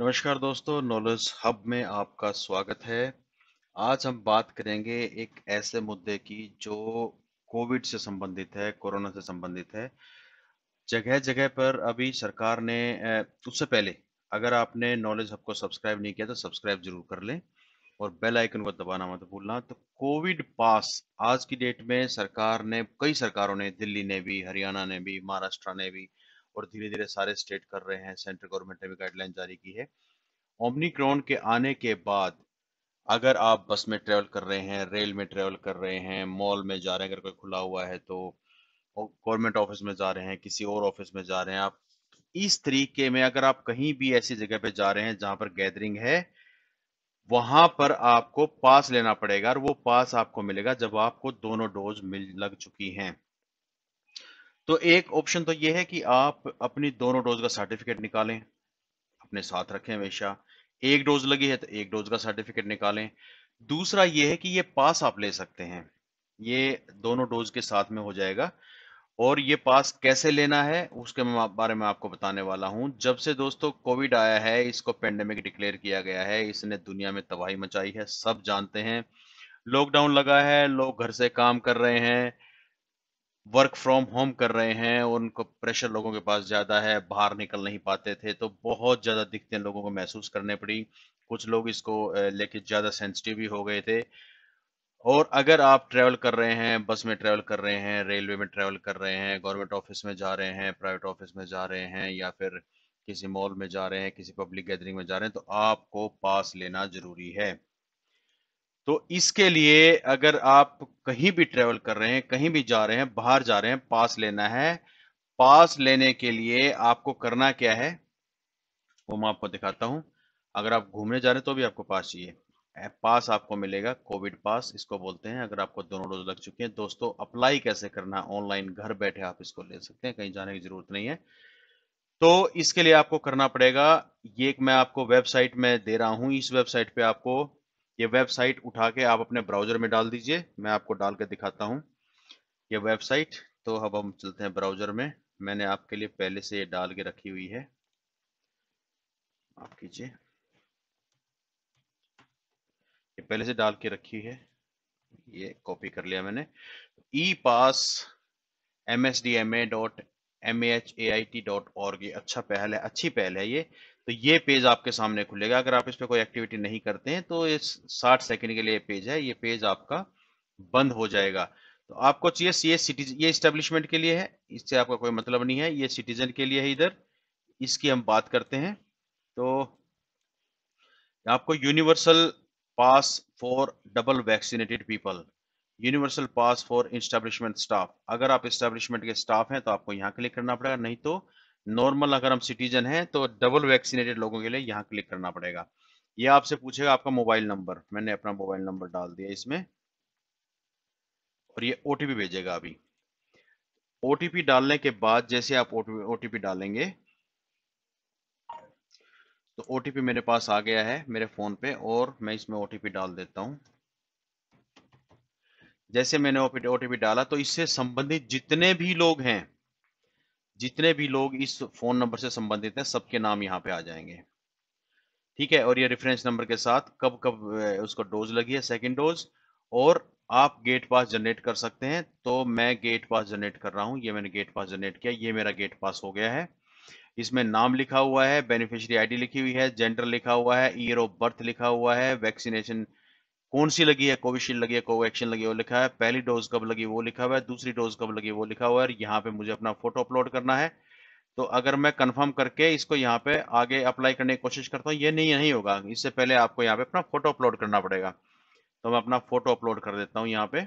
नमस्कार दोस्तों knowledge hub में आपका स्वागत है आज हम बात करेंगे एक ऐसे मुद्दे की जो कोविड से संबंधित है कोरोना से संबंधित है जगह जगह पर अभी सरकार ने उससे पहले अगर आपने नॉलेज हब को सब्सक्राइब नहीं किया तो सब्सक्राइब जरूर कर लें और बेल आइकन को दबाना मत भूलना तो कोविड पास आज की डेट में सरकार ने कई सरकारों ने दिल्ली ने भी हरियाणा ने भी महाराष्ट्र ने भी और धीरे धीरे सारे स्टेट कर रहे हैं सेंट्रल गवर्नमेंट ने भी गाइडलाइन जारी की है ओमनीक्रॉन के आने के बाद अगर आप बस में ट्रेवल कर रहे हैं रेल में ट्रेवल कर रहे हैं मॉल में जा रहे हैं अगर कोई खुला हुआ है तो गवर्नमेंट ऑफिस में जा रहे हैं किसी और ऑफिस में जा रहे हैं आप इस तरीके में अगर आप कहीं भी ऐसी जगह पे जा रहे हैं जहां पर गैदरिंग है वहां पर आपको पास लेना पड़ेगा और वो पास आपको मिलेगा जब आपको दोनों डोज मिल लग चुकी हैं तो एक ऑप्शन तो ये है कि आप अपनी दोनों डोज का सर्टिफिकेट निकालें अपने साथ रखें हमेशा एक डोज लगी है तो एक डोज का सर्टिफिकेट निकालें दूसरा ये है कि ये पास आप ले सकते हैं ये दोनों डोज के साथ में हो जाएगा और ये पास कैसे लेना है उसके बारे में आपको बताने वाला हूं जब से दोस्तों कोविड आया है इसको पेंडेमिक डिक्लेयर किया गया है इसने दुनिया में तबाही मचाई है सब जानते हैं लॉकडाउन लगा है लोग घर से काम कर रहे हैं वर्क फ्रॉम होम कर रहे हैं और उनको प्रेशर लोगों के पास ज़्यादा है बाहर निकल नहीं पाते थे तो बहुत ज़्यादा दिक्कतें लोगों को महसूस करने पड़ी कुछ लोग इसको लेके ज़्यादा सेंसिटिव भी हो गए थे और अगर आप ट्रैवल कर रहे हैं बस में ट्रैवल कर रहे हैं रेलवे में ट्रैवल कर रहे हैं गवर्नमेंट ऑफिस में जा रहे हैं प्राइवेट ऑफिस में जा रहे हैं या फिर किसी मॉल में जा रहे हैं किसी पब्लिक गैदरिंग में जा रहे हैं तो आपको पास लेना ज़रूरी है तो इसके लिए अगर आप कहीं भी ट्रेवल कर रहे हैं कहीं भी जा रहे हैं बाहर जा रहे हैं पास लेना है पास लेने के लिए आपको करना क्या है वो मैं आपको दिखाता हूं अगर आप घूमने जा रहे हैं तो भी आपको पास चाहिए पास आपको मिलेगा कोविड पास इसको बोलते हैं अगर आपको दोनों डोज लग चुके हैं दोस्तों अप्लाई कैसे करना ऑनलाइन घर बैठे आप इसको ले सकते हैं कहीं जाने की जरूरत नहीं है तो इसके लिए आपको करना पड़ेगा ये मैं आपको वेबसाइट में दे रहा हूं इस वेबसाइट पे आपको ये वेबसाइट उठा के आप अपने ब्राउजर में डाल दीजिए मैं आपको डाल के दिखाता हूँ ये वेबसाइट तो अब हम चलते हैं ब्राउजर में मैंने आपके लिए पहले से ये डाल के रखी हुई है आप कीजिए ये पहले से डाल के रखी है ये कॉपी कर लिया मैंने E pass M S D M A dot M ये अच्छा पहल है अच्छी पहल है ये तो ये पेज आपके सामने खुलेगा अगर आप इस पर कोई एक्टिविटी नहीं करते हैं तो इस 60 सेकंड के लिए पेज है ये पेज आपका बंद हो जाएगा तो आपको चाहिए ये सिटीजन ये स्टेब्लिशमेंट के लिए है इससे आपका कोई मतलब नहीं है ये सिटीजन के लिए है इधर इसकी हम बात करते हैं तो आपको universal pass for double vaccinated people universal pass for establishment staff अगर आप इस्टेब्लिशमेंट के स्टाफ हैं तो आपको यहाँ क्लिक करना पड़ेगा नहीं तो नॉर्मल अगर हम सिटीजन हैं तो डबल वैक्सीनेटेड लोगों के लिए यहाँ क्लिक करना पड़ेगा ये आपसे पूछेगा आपका मोबाइल नंबर मैंने अपना मोबाइल नंबर डाल दिया इसमें और ये ओ भेजेगा अभी ओ डालने के बाद जैसे आप ओ डालेंगे तो ओ मेरे पास आ गया है मेरे फ़ोन पे और मैं इसमें ओ डाल देता हूं जैसे मैंने ओटीपी डाला तो इससे संबंधित जितने भी लोग हैं जितने भी लोग इस फोन नंबर से संबंधित हैं सबके नाम यहाँ पे आ जाएंगे ठीक है और ये रेफरेंस नंबर के साथ कब कब उसको डोज लगी है सेकेंड डोज और आप गेट पास जनरेट कर सकते हैं तो मैं गेट पास जनरेट कर रहा हूँ ये मैंने गेट पास जनरेट किया ये मेरा गेट पास हो गया है इसमें नाम लिखा हुआ है बेनिफिशियरी आईडी लिखी हुई है जेंडर लिखा हुआ है ईयर ऑफ बर्थ लिखा हुआ है वैक्सीनेशन कौन सी लगी है कोविशील्ड लगी है कोवैक्सीन लगी है वो लिखा है पहली डोज कब लगी वो लिखा हुआ है दूसरी डोज कब लगी वो लिखा हुआ है यहाँ पे मुझे अपना फोटो अपलोड करना है तो अगर मैं कंफर्म करके इसको यहाँ पे आगे अप्लाई करने की कोशिश करता हूँ ये नहीं नहीं होगा इससे पहले आपको यहाँ पे अपना फोटो अपलोड करना पड़ेगा तो मैं अपना फोटो अपलोड कर देता हूँ यहाँ पे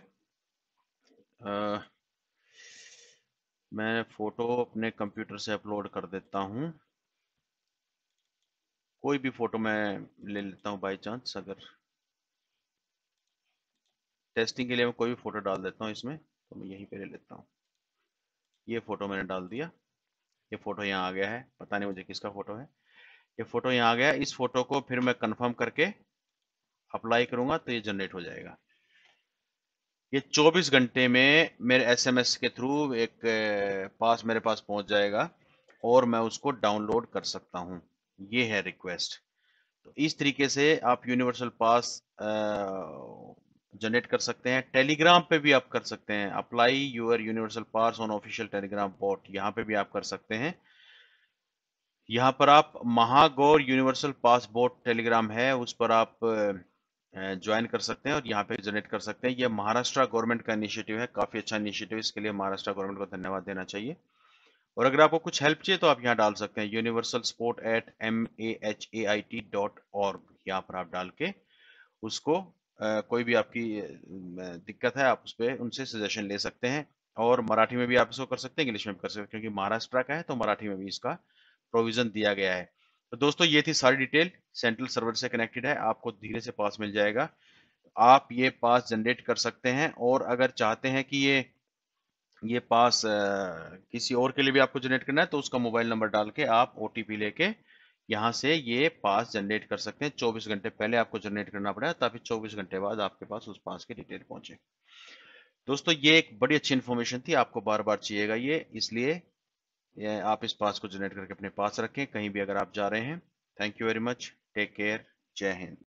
आ, मैं फोटो अपने कंप्यूटर से अपलोड कर देता हूँ कोई भी फोटो मैं ले लेता हूँ बाई चांस अगर टेस्टिंग के लिए मैं कोई भी फ़ोटो डाल देता हूँ इसमें तो मैं यहीं पे ले लेता हूँ ये फ़ोटो मैंने डाल दिया ये फ़ोटो यहाँ आ गया है पता नहीं मुझे किसका फ़ोटो है ये फ़ोटो यहाँ आ गया इस फ़ोटो को फिर मैं कन्फर्म करके अप्लाई करूंगा तो ये जनरेट हो जाएगा ये 24 घंटे में मेरे एसएमएस के थ्रू एक पास मेरे पास पहुंच जाएगा और मैं उसको डाउनलोड कर सकता हूं ये है रिक्वेस्ट तो इस तरीके से आप यूनिवर्सल पास आ, जनरेट कर सकते हैं टेलीग्राम पे भी आप कर सकते हैं apply your universal pass on official Telegram bot यहाँ पे भी आप कर सकते हैं यहाँ पर आप महागौर यूनिवर्सल पास बॉट टेलीग्राम है उस पर आप ज्वाइन कर सकते हैं और यहाँ पे जनरेट कर सकते हैं यह महाराष्ट्र गवर्नमेंट का इनिशिएटिव है काफ़ी अच्छा इनिशिएटिव इसके लिए महाराष्ट्र गवर्नमेंट को धन्यवाद देना चाहिए और अगर आपको कुछ हेल्प चाहिए तो आप यहाँ डाल सकते हैं universal support at M A H A I T dot org यहाँ पर आप डाल के उसको कोई भी आपकी दिक्कत है आप उस पर उनसे सजेशन ले सकते हैं और मराठी में भी आप इसको कर सकते हैं इंग्लिश में भी कर सकते हैं क्योंकि महाराष्ट्र का है तो मराठी में भी इसका प्रोविजन दिया गया है तो दोस्तों ये थी सारी डिटेल सेंट्रल सर्वर से कनेक्टेड है आपको धीरे से पास मिल जाएगा आप ये पास जनरेट कर सकते हैं और अगर चाहते हैं कि ये ये पास किसी और के लिए भी आपको जनरेट करना है तो उसका मोबाइल नंबर डाल के आप ओ लेके यहाँ से ये पास जनरेट कर सकते हैं 24 घंटे पहले आपको जनरेट करना पड़ेगा ताकि 24 घंटे बाद आपके पास उस पास की डिटेल पहुंचे दोस्तों ये एक बड़ी अच्छी इन्फॉर्मेशन थी आपको बार बार चाहिएगा ये इसलिए आप इस पास को जनरेट करके अपने पास रखें कहीं भी अगर आप जा रहे हैं thank you very much take care जय हिंद